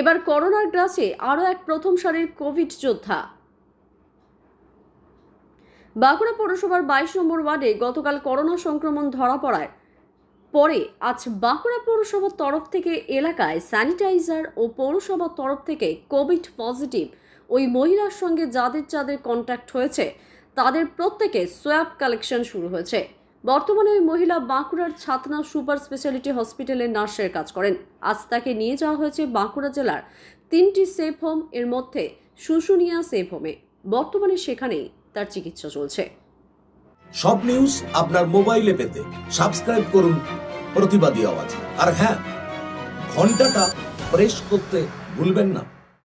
এবার করোনার গ্রাসে আরও এক প্রথম সারির কোভিড যোদ্ধা বাঁকুড়া পৌরসভার বাইশ নম্বর ওয়ার্ডে গতকাল করোনা সংক্রমণ ধরা পড়ায় পরে আজ বাঁকুড়া পৌরসভার তরফ থেকে এলাকায় স্যানিটাইজার ও পৌরসভার তরফ থেকে কোভিড পজিটিভ ওই মহিলার সঙ্গে যাদের যাদের কন্ট্যাক্ট হয়েছে তাদের প্রত্যেকে সোয়াব কালেকশন শুরু হয়েছে বর্তমানে ওই মহিলা বাঁকুড়ার ছাতনা সুপার স্পেশালিটি হসপিটালে নার্সের কাজ করেন আজ তাকে নিয়ে যাওয়া হয়েছে বাঁকুড়া জেলার তিনটি সেফ হোম এর মধ্যে শুশুনিয়া সেফ হোমে বর্তমানে সেখানেই তার চিকিৎসা চলছে সব নিউজ আপনার মোবাইলে পেতে সাবস্ক্রাইব করুন প্রতিবাদী আওয়াজ আর হ্যাঁ ঘন্টাটা প্রেস করতে ভুলবেন না